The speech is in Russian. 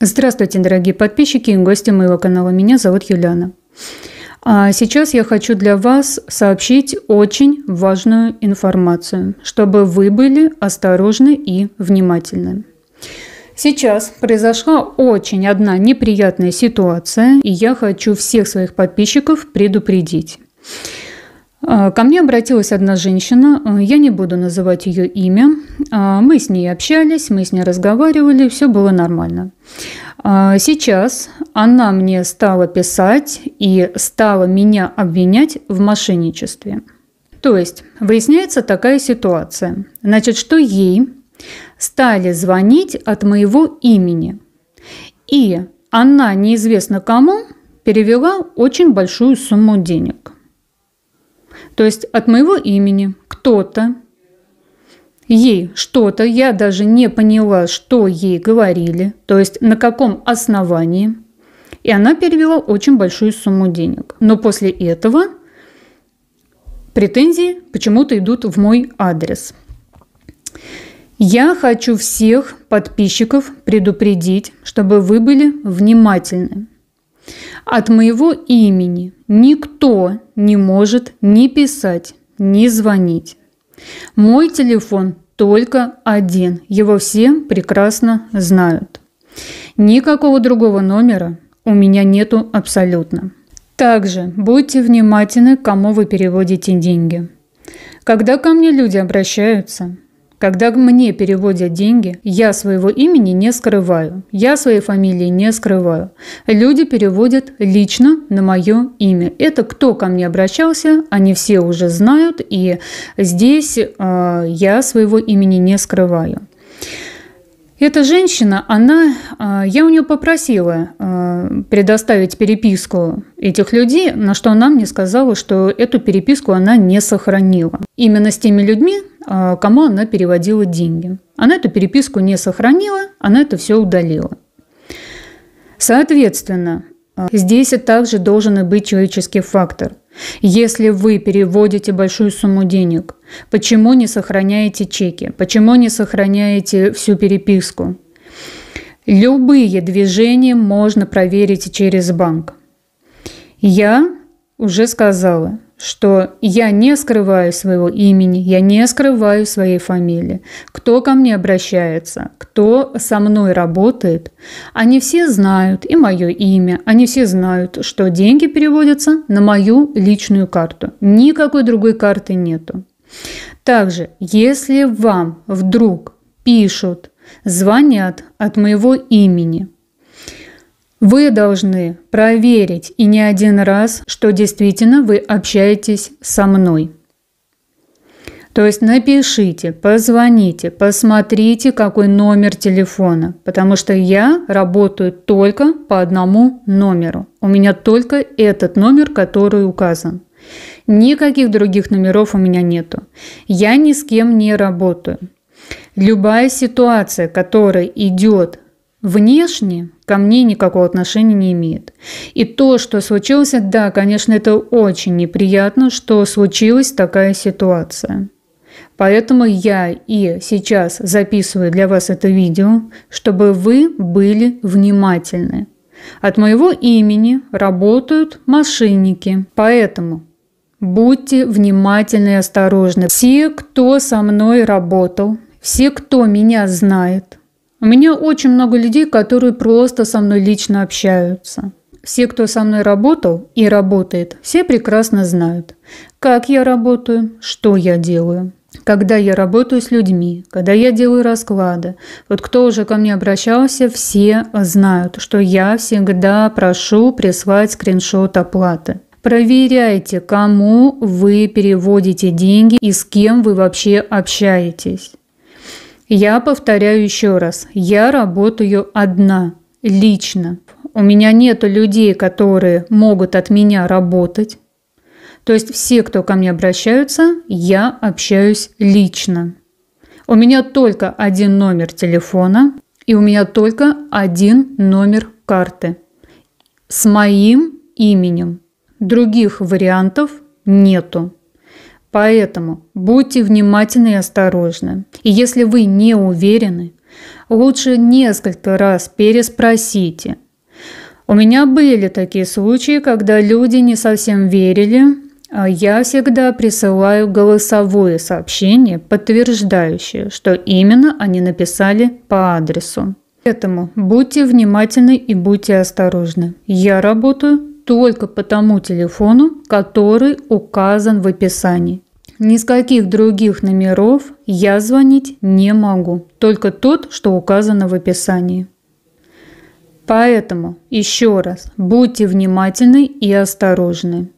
Здравствуйте, дорогие подписчики и гости моего канала. Меня зовут Юлиана. А сейчас я хочу для вас сообщить очень важную информацию, чтобы вы были осторожны и внимательны. Сейчас произошла очень одна неприятная ситуация, и я хочу всех своих подписчиков предупредить. А, ко мне обратилась одна женщина, а, я не буду называть ее имя. А, мы с ней общались, мы с ней разговаривали, все было нормально. Сейчас она мне стала писать и стала меня обвинять в мошенничестве. То есть выясняется такая ситуация. Значит, что ей стали звонить от моего имени. И она неизвестно кому перевела очень большую сумму денег – то есть от моего имени кто-то ей что-то, я даже не поняла, что ей говорили, то есть на каком основании. И она перевела очень большую сумму денег. Но после этого претензии почему-то идут в мой адрес. Я хочу всех подписчиков предупредить, чтобы вы были внимательны. От моего имени никто не может ни писать, ни звонить. Мой телефон только один, его все прекрасно знают. Никакого другого номера у меня нету абсолютно. Также будьте внимательны, кому вы переводите деньги. Когда ко мне люди обращаются – когда мне переводят деньги, я своего имени не скрываю, я своей фамилии не скрываю. Люди переводят лично на мое имя. Это кто ко мне обращался, они все уже знают, и здесь э, я своего имени не скрываю. Эта женщина, она, а, я у нее попросила а, предоставить переписку этих людей, на что она мне сказала, что эту переписку она не сохранила. Именно с теми людьми, а, кому она переводила деньги. Она эту переписку не сохранила, она это все удалила. Соответственно, а, здесь также должен быть человеческий фактор. Если вы переводите большую сумму денег, почему не сохраняете чеки, почему не сохраняете всю переписку? Любые движения можно проверить через банк. Я уже сказала, что я не скрываю своего имени, я не скрываю своей фамилии. Кто ко мне обращается, кто со мной работает, они все знают и мое имя, они все знают, что деньги переводятся на мою личную карту. Никакой другой карты нету. Также, если вам вдруг пишут, звонят от моего имени – вы должны проверить и не один раз, что действительно вы общаетесь со мной. То есть напишите, позвоните, посмотрите, какой номер телефона, потому что я работаю только по одному номеру. У меня только этот номер, который указан. Никаких других номеров у меня нету. Я ни с кем не работаю. Любая ситуация, которая идет Внешне ко мне никакого отношения не имеет. И то, что случилось, да, конечно, это очень неприятно, что случилась такая ситуация. Поэтому я и сейчас записываю для вас это видео, чтобы вы были внимательны. От моего имени работают мошенники, поэтому будьте внимательны и осторожны. Все, кто со мной работал, все, кто меня знает, у меня очень много людей, которые просто со мной лично общаются. Все, кто со мной работал и работает, все прекрасно знают, как я работаю, что я делаю. Когда я работаю с людьми, когда я делаю расклады, вот кто уже ко мне обращался, все знают, что я всегда прошу прислать скриншот оплаты. Проверяйте, кому вы переводите деньги и с кем вы вообще общаетесь. Я повторяю еще раз, я работаю одна, лично. У меня нет людей, которые могут от меня работать. То есть все, кто ко мне обращаются, я общаюсь лично. У меня только один номер телефона и у меня только один номер карты с моим именем. Других вариантов нету. Поэтому будьте внимательны и осторожны. И если вы не уверены, лучше несколько раз переспросите. У меня были такие случаи, когда люди не совсем верили, а я всегда присылаю голосовое сообщение, подтверждающее, что именно они написали по адресу. Поэтому будьте внимательны и будьте осторожны. Я работаю только по тому телефону, который указан в описании. Ни с каких других номеров я звонить не могу, только тот, что указано в описании. Поэтому, еще раз, будьте внимательны и осторожны.